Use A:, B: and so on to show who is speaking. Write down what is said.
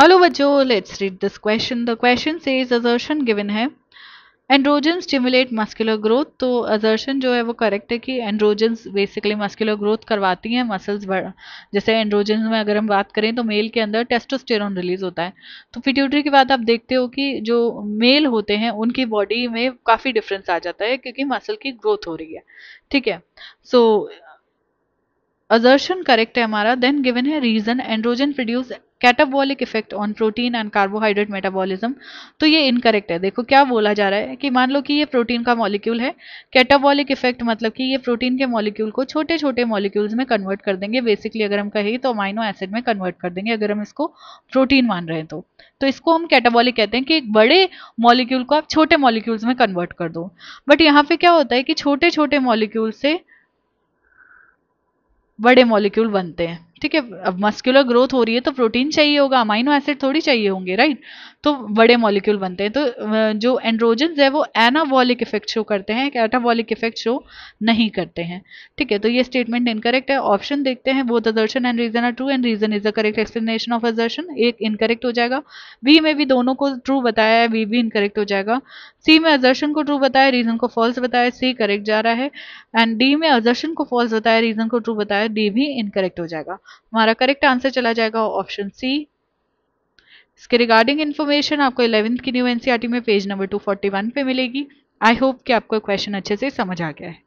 A: hello बच्चो let's read this question the question से assertion given है एंड्रोजन स्टिमुलेट मस्कुलर ग्रोथ तो assertion जो है वो करेक्ट है कि एंड्रोजन्स बेसिकली मस्कुलर ग्रोथ करवाती हैं मसल्स बढ़ जैसे एंड्रोजन में अगर हम बात करें तो मेल के अंदर टेस्टोस्टेरॉन रिलीज होता है तो फिट्यूटरी के बाद आप देखते हो कि जो मेल होते हैं उनकी बॉडी में काफ़ी डिफरेंस आ जाता है क्योंकि मसल की ग्रोथ हो रही है ठीक है सो अजर्शन करेक्ट है हमारा देन गिवन है reason androgen produce catabolic effect on protein and carbohydrate metabolism तो ये इनकरेक्ट है देखो क्या बोला जा रहा है कि मान लो कि ये प्रोटीन का मॉलिक्यूल है कैटाबॉलिक इफेक्ट मतलब कि ये प्रोटीन के मॉलिक्यूल को छोटे छोटे मॉलिक्यूल्स में कन्वर्ट कर देंगे बेसिकली अगर हम कहें तो अमाइनो एसिड में कन्वर्ट कर देंगे अगर हम इसको प्रोटीन मान रहे हैं तो तो इसको हम कैटाबॉलिक कहते हैं कि एक बड़े मॉलिक्यूल को आप छोटे मॉलिक्यूल्स में कन्वर्ट कर दो बट यहाँ पे क्या होता है कि छोटे छोटे मॉलिक्यूल से बड़े मॉलिक्यूल बनते हैं ठीक है अब मस्कुलर ग्रोथ हो रही है तो प्रोटीन चाहिए होगा अमाइनो एसिड थोड़ी चाहिए होंगे राइट तो बड़े मॉलिक्यूल बनते हैं तो जो एंड्रोजन है वो एनाबॉलिक इफेक्ट शो करते हैं कैटाबॉलिक इफेक्ट शो नहीं करते हैं ठीक है तो ये स्टेटमेंट इनकरेक्ट है ऑप्शन देखते हैं both assertion and reason are true and reason is the correct explanation of assertion एक इनकरेक्ट हो जाएगा बी में भी दोनों को ट्रू बताया है बी भी इनकरेक्ट हो जाएगा सी में अजर्शन को ट्रू बताया रीजन को फॉल्स बताया सी करेक्ट जा रहा है एंड डी में अजर्शन को फॉल्स बताया रीजन को ट्रू बताया डी भी इनकरेक्ट हो जाएगा हमारा करेक्ट आंसर चला जाएगा ऑप्शन सी इसके रिगार्डिंग इन्फॉर्मेशन आपको इलेवेंथ की न्यू एनसीआरटी e में पेज नंबर 241 पे मिलेगी आई होप कि आपको क्वेश्चन अच्छे से समझ आ गया है